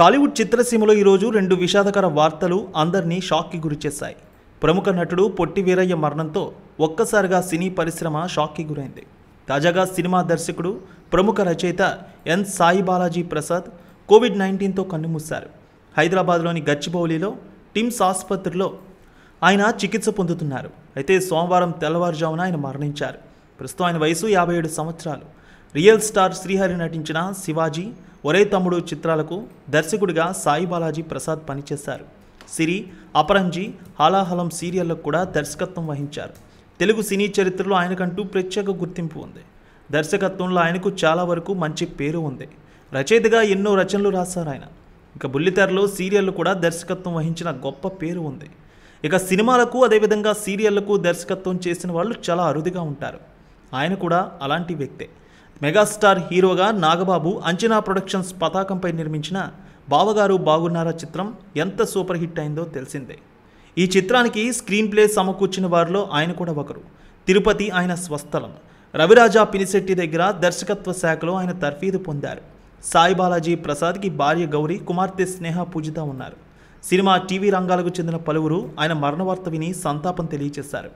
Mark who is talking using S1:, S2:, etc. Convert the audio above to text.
S1: టాలీవుడ్ చిత్రసీమలో ఈరోజు రెండు విషాదకర వార్తలు అందరినీ షాక్కి గురిచేశాయి ప్రముఖ నటుడు పొట్టి వీరయ్య మరణంతో ఒక్కసారిగా సినీ పరిశ్రమ షాక్కి గురైంది తాజాగా సినిమా దర్శకుడు ప్రముఖ రచయిత ఎన్ సాయి బాలాజీ ప్రసాద్ కోవిడ్ నైన్టీన్తో కన్నుమూశారు హైదరాబాద్లోని గచ్చిబౌలిలో టిమ్స్ ఆసుపత్రిలో ఆయన చికిత్స పొందుతున్నారు అయితే సోమవారం తెల్లవారుజామున ఆయన మరణించారు ప్రస్తుతం ఆయన వయసు యాభై ఏడు సంవత్సరాలు రియల్ స్టార్ శ్రీహరి నటించిన శివాజీ ఒరే తమ్ముడు చిత్రాలకు దర్శకుడిగా సాయి బాలాజీ ప్రసాద్ పనిచేశారు సిరి అపరంజీ హాలాహలం సీరియళ్లకు కూడా దర్శకత్వం వహించారు తెలుగు సినీ చరిత్రలో ఆయనకంటూ ప్రత్యేక గుర్తింపు ఉంది దర్శకత్వంలో ఆయనకు చాలా వరకు మంచి పేరు ఉంది రచయితగా ఎన్నో రచనలు రాశారు ఆయన ఇక బుల్లితెరలో సీరియళ్లు కూడా దర్శకత్వం వహించిన గొప్ప పేరు ఉంది ఇక సినిమాలకు అదేవిధంగా సీరియళ్లకు దర్శకత్వం చేసిన వాళ్ళు చాలా అరుదుగా ఉంటారు ఆయన కూడా అలాంటి వ్యక్తే మెగాస్టార్ హీరోగా నాగబాబు అంచనా ప్రొడక్షన్స్ పతాకంపై నిర్మించిన బావగారు బాగున్నారా చిత్రం ఎంత సూపర్ హిట్ అయిందో తెలిసిందే ఈ చిత్రానికి స్క్రీన్ ప్లే సమకూర్చిన వారిలో ఆయన కూడా ఒకరు తిరుపతి ఆయన స్వస్థలం రవిరాజా పినిశెట్టి దగ్గర దర్శకత్వ శాఖలో ఆయన తర్ఫీదు పొందారు సాయి బాలాజీ ప్రసాద్కి భార్య గౌరీ కుమార్తె స్నేహ పూజిత ఉన్నారు సినిమా టీవీ రంగాలకు చెందిన పలువురు ఆయన మరణవార్త విని సంతాపం తెలియజేశారు